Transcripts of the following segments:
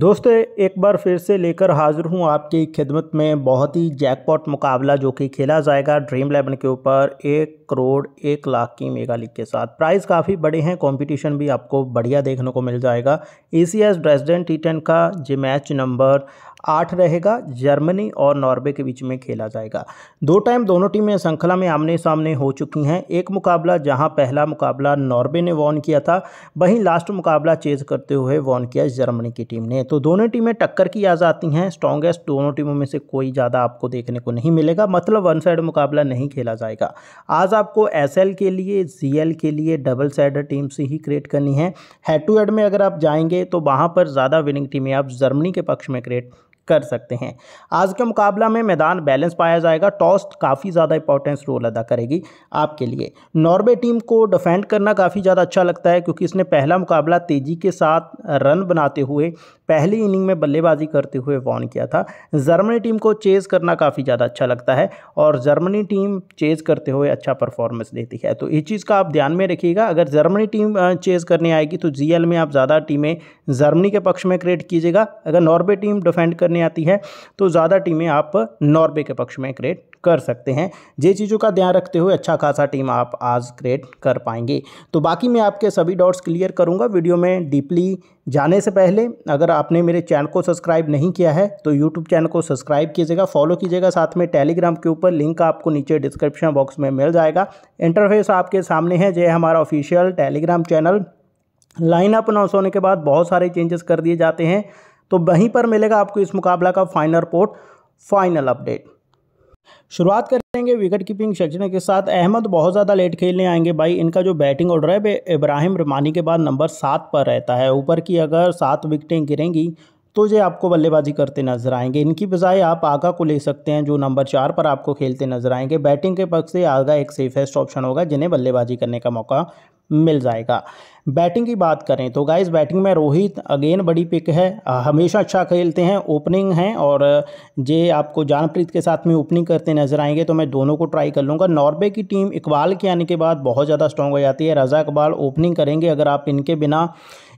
दोस्तों एक बार फिर से लेकर हाज़िर हूँ आपकी खिदमत में बहुत ही जैकपॉट मुकाबला जो कि खेला जाएगा ड्रीम इलेवन के ऊपर एक करोड़ एक लाख की मेगा लीग के साथ प्राइस काफ़ी बड़े हैं कंपटीशन भी आपको बढ़िया देखने को मिल जाएगा A C S T ten का ये मैच नंबर आठ रहेगा जर्मनी और नॉर्वे के बीच में खेला जाएगा दो टाइम दोनों टीमें श्रृंखला में आमने सामने हो चुकी हैं एक मुकाबला जहां पहला मुकाबला नॉर्वे ने वॉन किया था वहीं लास्ट मुकाबला चेज करते हुए वॉन किया जर्मनी की टीम ने तो दोनों टीमें टक्कर की आ जाती हैं स्ट्रॉन्गेस्ट दोनों टीमों में से कोई ज़्यादा आपको देखने को नहीं मिलेगा मतलब वन साइड मुकाबला नहीं खेला जाएगा आज आपको एस के लिए जी के लिए डबल साइड टीम से ही क्रिएट करनी है हेड टू हेड में अगर आप जाएंगे तो वहाँ पर ज़्यादा विनिंग टीमें आप जर्मनी के पक्ष में क्रिएट कर सकते हैं आज के मुकाबला में मैदान बैलेंस पाया जाएगा टॉस काफ़ी ज़्यादा इंपॉर्टेंस रोल अदा करेगी आपके लिए नॉर्वे टीम को डिफेंड करना काफ़ी ज़्यादा अच्छा लगता है क्योंकि इसने पहला मुकाबला तेज़ी के साथ रन बनाते हुए पहली इनिंग में बल्लेबाजी करते हुए वॉर्न किया था जर्मनी टीम को चेज़ करना काफ़ी ज़्यादा अच्छा लगता है और जर्मनी टीम चेज़ करते हुए अच्छा परफॉर्मेंस देती है तो इस चीज़ का आप ध्यान में रखिएगा अगर जर्मनी टीम चेज़ करने आएगी तो जी में आप ज़्यादा टीमें जर्मनी के पक्ष में क्रिएट कीजिएगा अगर नॉर्वे टीम डिफेंड करने आती है तो ज़्यादा टीमें आप नॉर्वे के पक्ष में क्रिएट कर सकते हैं जे चीज़ों का ध्यान रखते हुए अच्छा खासा टीम आप आज क्रिएट कर पाएंगे तो बाकी मैं आपके सभी डाउट्स क्लियर करूँगा वीडियो में डीपली जाने से पहले अगर आपने मेरे चैनल को सब्सक्राइब नहीं किया है तो यूट्यूब चैनल को सब्सक्राइब कीजिएगा फॉलो कीजिएगा साथ में टेलीग्राम के ऊपर लिंक आपको नीचे डिस्क्रिप्शन बॉक्स में मिल जाएगा इंटरफेस आपके सामने है जो हमारा official Telegram channel line up announce होने के बाद बहुत सारे चेंजेस कर दिए जाते हैं तो वहीं पर मिलेगा आपको इस मुकाबला का फाइनल रिपोर्ट फाइनल अपडेट शुरुआत करेंगे विकेट कीपिंग सेक्शन के साथ अहमद बहुत ज़्यादा लेट खेलने आएंगे भाई इनका जो बैटिंग ऑर्डर है वे इब्राहिम रमानी के बाद नंबर सात पर रहता है ऊपर की अगर सात विकटें गिरेंगी तो ये आपको बल्लेबाजी करते नजर आएंगे इनकी बजाय आप आगा को ले सकते हैं जो नंबर चार पर आपको खेलते नजर आएंगे बैटिंग के पक्ष से आगा एक सेफेस्ट ऑप्शन होगा जिन्हें बल्लेबाजी करने का मौका मिल जाएगा बैटिंग की बात करें तो गाइस बैटिंग में रोहित अगेन बड़ी पिक है हमेशा अच्छा खेलते हैं ओपनिंग हैं और जे आपको जानप्रीत के साथ में ओपनिंग करते नजर आएंगे तो मैं दोनों को ट्राई कर लूँगा नॉर्वे की टीम इकबाल के आने के बाद बहुत ज़्यादा स्ट्रॉन्ग हो जाती है रज़ा इकबाल ओपनिंग करेंगे अगर आप इनके बिना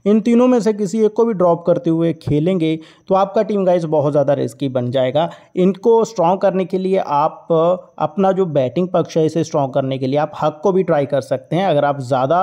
इन तीनों में से किसी एक को भी ड्रॉप करते हुए खेलेंगे तो आपका टीम गाइज बहुत ज़्यादा रिस्की बन जाएगा इनको स्ट्रॉन्ग करने के लिए आप अपना जो बैटिंग पक्ष है इसे स्ट्रॉन्ग करने के लिए आप हक को भी ट्राई कर सकते हैं अगर आप ज़्यादा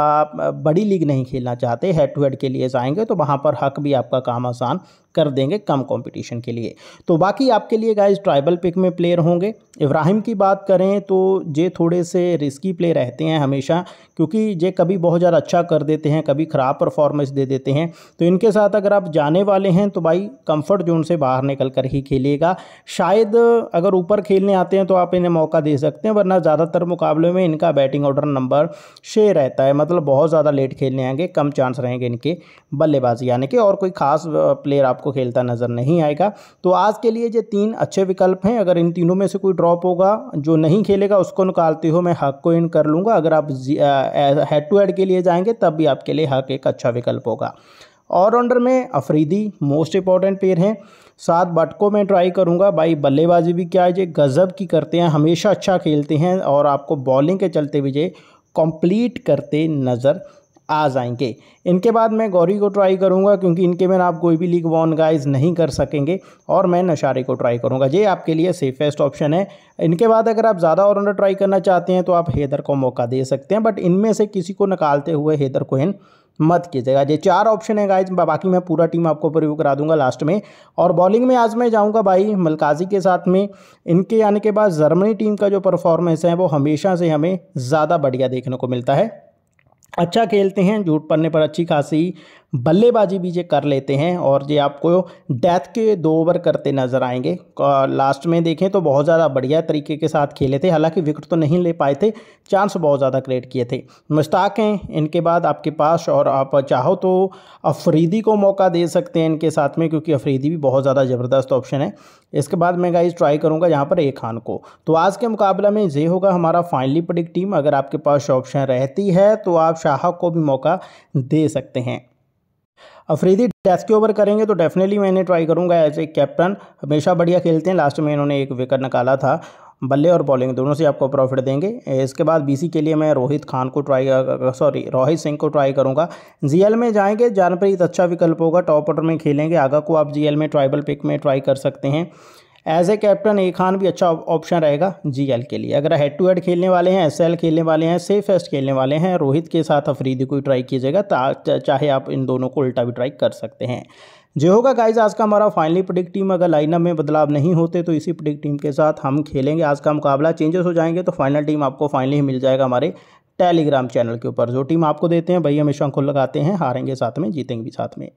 आप बड़ी लीग नहीं खेलना चाहते हेड टू हेड के लिए जाएंगे तो वहाँ पर हक भी आपका काम आसान कर देंगे कम कंपटीशन के लिए तो बाकी आपके लिए गाइस ट्राइबल पिक में प्लेयर होंगे इब्राहिम की बात करें तो ये थोड़े से रिस्की प्ले रहते हैं हमेशा क्योंकि ये कभी बहुत ज़्यादा अच्छा कर देते हैं कभी ख़राब परफॉर्मेंस दे देते हैं तो इनके साथ अगर आप जाने वाले हैं तो भाई कम्फर्ट जोन से बाहर निकल कर ही खेलिएगा शायद अगर ऊपर खेलने आते हैं तो आप इन्हें मौका दे सकते हैं वरना ज़्यादातर मुकाबले में इनका बैटिंग ऑर्डर नंबर छः रहता है मतलब बहुत ज़्यादा लेट खेलने आएंगे कम चांस रहेंगे इनके बल्लेबाजी यानी कि और कोई खास प्लेयर आप आपको खेलता नज़र नहीं आएगा तो आज के लिए ये तीन अच्छे विकल्प हैं अगर इन तीनों में से कोई ड्रॉप होगा जो नहीं खेलेगा उसको निकालते हुए मैं हक को इन कर लूँगा अगर आप हेड टू हेड के लिए जाएंगे तब भी आपके लिए हक एक अच्छा विकल्प होगा ऑलराउंडर में अफरीदी मोस्ट इंपॉर्टेंट प्लेयर हैं साथ बटको में ट्राई करूंगा भाई बल्लेबाजी भी क्या है ये गज़ब की करते हैं हमेशा अच्छा खेलते हैं और आपको बॉलिंग के चलते भी ये कंप्लीट करते नज़र आ जाएंगे इनके बाद मैं गौरी को ट्राई करूँगा क्योंकि इनके बिना आप कोई भी लीग वॉन गाइज नहीं कर सकेंगे और मैं नशारे को ट्राई करूँगा ये आपके लिए सेफेस्ट ऑप्शन है इनके बाद अगर आप ज़्यादा ऑलराउंडर ट्राई करना चाहते हैं तो आप हैदर को मौका दे सकते हैं बट इनमें से किसी को निकालते हुए हैदर कोहन मत कीजिएगा ये चार ऑप्शन है गाइज बाकी मैं पूरा टीम आपको प्रयोग करा दूंगा लास्ट में और बॉलिंग में आज मैं जाऊंगा भाई मलकाजी के साथ में इनके आने के बाद जर्मनी टीम का जो परफॉर्मेंस है वो हमेशा से हमें ज़्यादा बढ़िया देखने को मिलता है अच्छा खेलते हैं झूठ पड़ने पर अच्छी खासी बल्लेबाजी भी ये कर लेते हैं और ये आपको डेथ के दो ओवर करते नज़र आएंगे लास्ट में देखें तो बहुत ज़्यादा बढ़िया तरीके के साथ खेले थे हालांकि विकेट तो नहीं ले पाए थे चांस बहुत ज़्यादा क्रिएट किए थे मुश्ताक हैं इनके बाद आपके पास और आप चाहो तो अफरीदी को मौका दे सकते हैं इनके साथ में क्योंकि अफरीदी भी बहुत ज़्यादा ज़बरदस्त ऑप्शन है इसके बाद मैं गाइज ट्राई करूँगा यहाँ पर ए खान को तो आज के मुकाबला में ये होगा हमारा फाइनली पडिक टीम अगर आपके पास ऑप्शन रहती है तो आप शाह को भी मौका दे सकते हैं अफरीदी डेस्क के ओवर करेंगे तो डेफिनेटली मैंने ट्राई करूंगा एज ए कैप्टन हमेशा बढ़िया खेलते हैं लास्ट में इन्होंने एक विकेट निकाला था बल्ले और बॉलिंग दोनों से आपको प्रॉफिट देंगे इसके बाद बीसी के लिए मैं रोहित खान को ट्राई सॉरी रोहित सिंह को ट्राई करूंगा जीएल में जाएंगे जानप्रीत अच्छा विकल्प होगा टॉप ऑर्डर में खेलेंगे आगा को आप जीएल में ट्राइबल पिक में ट्राई कर सकते हैं as a captain A Khan भी अच्छा ऑप्शन रहेगा जीएल के लिए अगर हेड टू हेड खेलने वाले हैं एसएल खेलने वाले हैं सेफेस्ट खेलने वाले हैं रोहित के साथ अफरीदी को ट्राई कीजिएगा चाहे आप इन दोनों को उल्टा भी ट्राई कर सकते हैं जो होगा गाइज आज का हमारा फाइनली प्रोडिक्ट टीम अगर लाइनअप में बदलाव नहीं होते तो इसी प्रिडिक्ट टीम के साथ हम खेलेंगे आज का मुकाबला चेंजेस हो जाएंगे तो फाइनल टीम आपको फाइनली मिल जाएगा हमारे टेलीग्राम चैनल के ऊपर जो टीम आपको देते हैं भैया हमेशा खुल लगाते हैं हारेंगे साथ में जीतेंगे भी साथ में